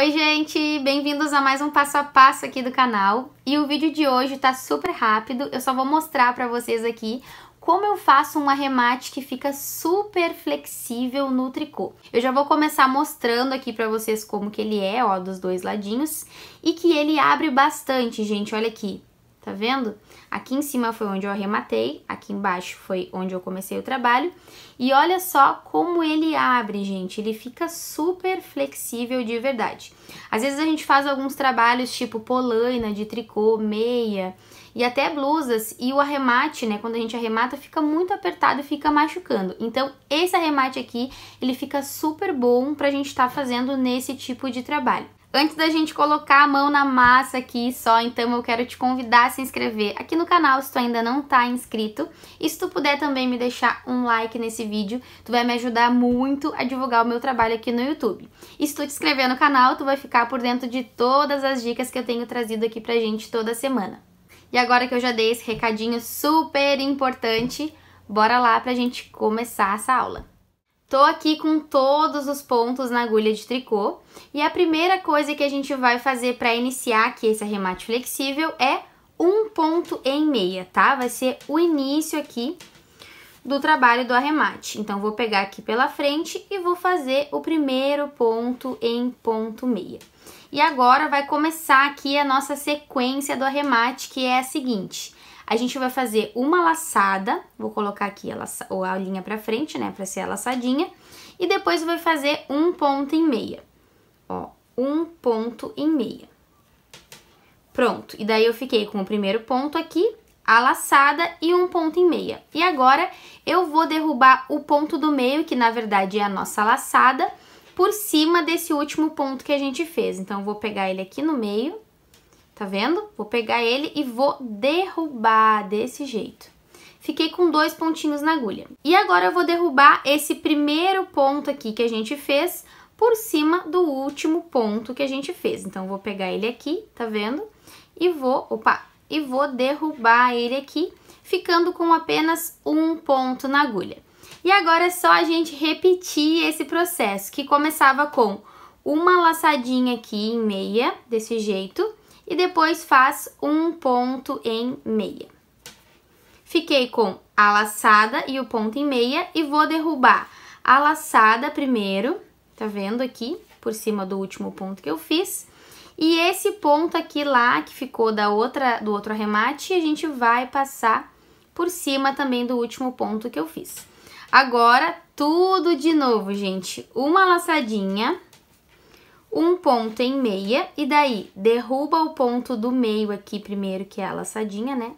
Oi, gente! Bem-vindos a mais um passo a passo aqui do canal. E o vídeo de hoje tá super rápido, eu só vou mostrar pra vocês aqui como eu faço um arremate que fica super flexível no tricô. Eu já vou começar mostrando aqui pra vocês como que ele é, ó, dos dois ladinhos, e que ele abre bastante, gente, olha aqui tá vendo? Aqui em cima foi onde eu arrematei, aqui embaixo foi onde eu comecei o trabalho. E olha só como ele abre, gente, ele fica super flexível de verdade. Às vezes a gente faz alguns trabalhos tipo polaina de tricô, meia e até blusas e o arremate, né, quando a gente arremata fica muito apertado e fica machucando. Então esse arremate aqui, ele fica super bom pra gente estar tá fazendo nesse tipo de trabalho. Antes da gente colocar a mão na massa aqui só, então eu quero te convidar a se inscrever aqui no canal se tu ainda não tá inscrito. E se tu puder também me deixar um like nesse vídeo, tu vai me ajudar muito a divulgar o meu trabalho aqui no YouTube. E se tu te inscrever no canal, tu vai ficar por dentro de todas as dicas que eu tenho trazido aqui pra gente toda semana. E agora que eu já dei esse recadinho super importante, bora lá pra gente começar essa aula. Tô aqui com todos os pontos na agulha de tricô e a primeira coisa que a gente vai fazer para iniciar aqui esse arremate flexível é um ponto em meia, tá? Vai ser o início aqui do trabalho do arremate. Então, vou pegar aqui pela frente e vou fazer o primeiro ponto em ponto meia. E agora vai começar aqui a nossa sequência do arremate, que é a seguinte. A gente vai fazer uma laçada, vou colocar aqui a, laça, ou a linha pra frente, né, pra ser a laçadinha. E depois vai fazer um ponto e meia, ó, um ponto e meia. Pronto, e daí eu fiquei com o primeiro ponto aqui, a laçada e um ponto e meia. E agora eu vou derrubar o ponto do meio, que na verdade é a nossa laçada, por cima desse último ponto que a gente fez. Então, eu vou pegar ele aqui no meio Tá vendo? Vou pegar ele e vou derrubar desse jeito. Fiquei com dois pontinhos na agulha. E agora eu vou derrubar esse primeiro ponto aqui que a gente fez por cima do último ponto que a gente fez. Então, vou pegar ele aqui, tá vendo? E vou, opa, e vou derrubar ele aqui, ficando com apenas um ponto na agulha. E agora é só a gente repetir esse processo, que começava com uma laçadinha aqui em meia, desse jeito, e depois faz um ponto em meia. Fiquei com a laçada e o ponto em meia e vou derrubar a laçada primeiro, tá vendo aqui, por cima do último ponto que eu fiz. E esse ponto aqui lá, que ficou da outra, do outro arremate, a gente vai passar por cima também do último ponto que eu fiz. Agora, tudo de novo, gente. Uma laçadinha um ponto em meia, e daí derruba o ponto do meio aqui primeiro, que é a laçadinha, né?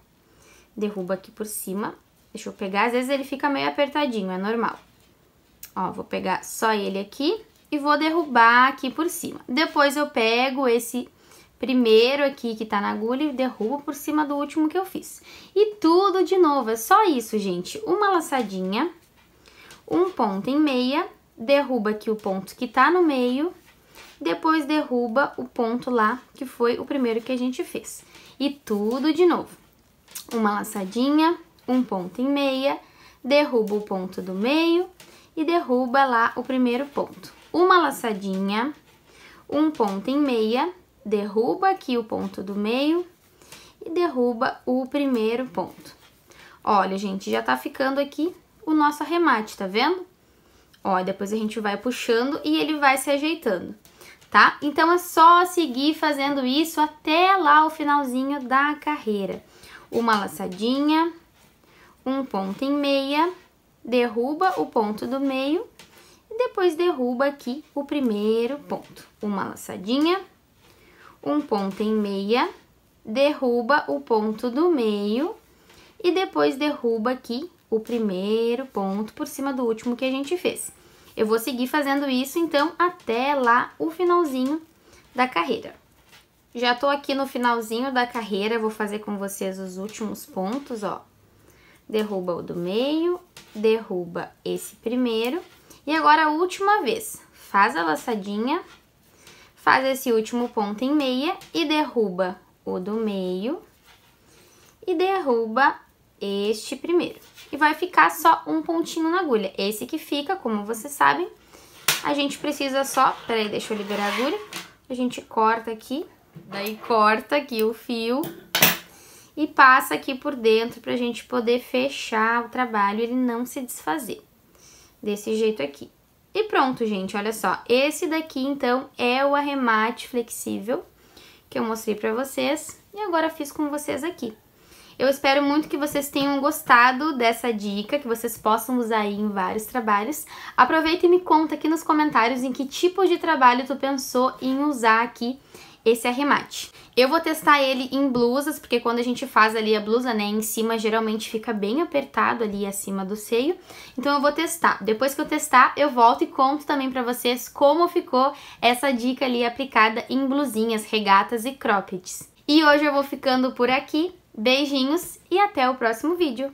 Derruba aqui por cima. Deixa eu pegar, às vezes ele fica meio apertadinho, é normal. Ó, vou pegar só ele aqui e vou derrubar aqui por cima. Depois eu pego esse primeiro aqui que tá na agulha e derrubo por cima do último que eu fiz. E tudo de novo, é só isso, gente. Uma laçadinha, um ponto em meia, derruba aqui o ponto que tá no meio depois derruba o ponto lá, que foi o primeiro que a gente fez. E tudo de novo. Uma laçadinha, um ponto e meia, derruba o ponto do meio e derruba lá o primeiro ponto. Uma laçadinha, um ponto e meia, derruba aqui o ponto do meio e derruba o primeiro ponto. Olha, gente, já tá ficando aqui o nosso arremate, tá vendo? Ó, depois a gente vai puxando e ele vai se ajeitando tá? Então é só seguir fazendo isso até lá o finalzinho da carreira. Uma laçadinha, um ponto em meia, derruba o ponto do meio e depois derruba aqui o primeiro ponto. Uma laçadinha, um ponto em meia, derruba o ponto do meio e depois derruba aqui o primeiro ponto por cima do último que a gente fez. Eu vou seguir fazendo isso, então, até lá o finalzinho da carreira. Já tô aqui no finalzinho da carreira, vou fazer com vocês os últimos pontos, ó. Derruba o do meio, derruba esse primeiro. E agora a última vez, faz a laçadinha, faz esse último ponto em meia e derruba o do meio e derruba este primeiro. E vai ficar só um pontinho na agulha. Esse que fica, como vocês sabem, a gente precisa só... Peraí, deixa eu liberar a agulha. A gente corta aqui, daí corta aqui o fio e passa aqui por dentro pra gente poder fechar o trabalho e ele não se desfazer. Desse jeito aqui. E pronto, gente, olha só. Esse daqui, então, é o arremate flexível que eu mostrei pra vocês. E agora fiz com vocês aqui. Eu espero muito que vocês tenham gostado dessa dica, que vocês possam usar aí em vários trabalhos. Aproveita e me conta aqui nos comentários em que tipo de trabalho tu pensou em usar aqui esse arremate. Eu vou testar ele em blusas, porque quando a gente faz ali a blusa, né, em cima geralmente fica bem apertado ali acima do seio. Então eu vou testar. Depois que eu testar, eu volto e conto também pra vocês como ficou essa dica ali aplicada em blusinhas, regatas e croppeds. E hoje eu vou ficando por aqui. Beijinhos e até o próximo vídeo!